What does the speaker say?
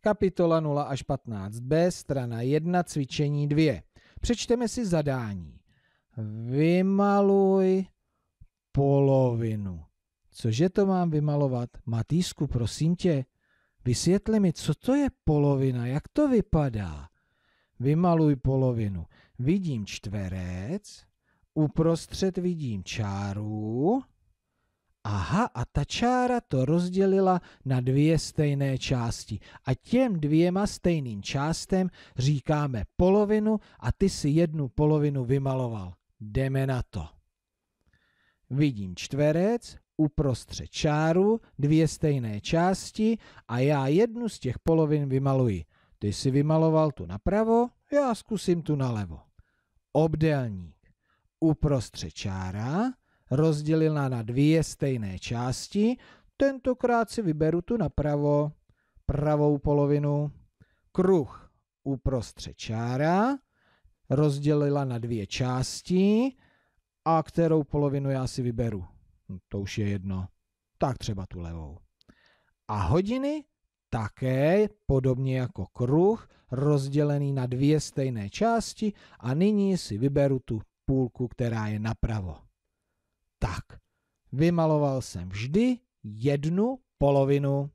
Kapitola 0 až 15b, strana 1, cvičení 2. Přečteme si zadání. Vymaluj polovinu. Cože to mám vymalovat? Matýsku, prosím tě, vysvětli mi, co to je polovina, jak to vypadá. Vymaluj polovinu. Vidím čtverec, uprostřed vidím čáru, Aha, a ta čára to rozdělila na dvě stejné části. A těm dvěma stejným částem říkáme polovinu a ty si jednu polovinu vymaloval. Jdeme na to. Vidím čtverec, uprostřed čáru, dvě stejné části a já jednu z těch polovin vymaluji. Ty si vymaloval tu napravo, já zkusím tu nalevo. Obdélník. Uprostřed čára, rozdělila na dvě stejné části, tentokrát si vyberu tu napravo, pravou polovinu, kruh uprostřed čára, rozdělila na dvě části a kterou polovinu já si vyberu. No, to už je jedno. Tak třeba tu levou. A hodiny také, podobně jako kruh, rozdělený na dvě stejné části a nyní si vyberu tu půlku, která je napravo tak. Vymaloval jsem vždy jednu polovinu.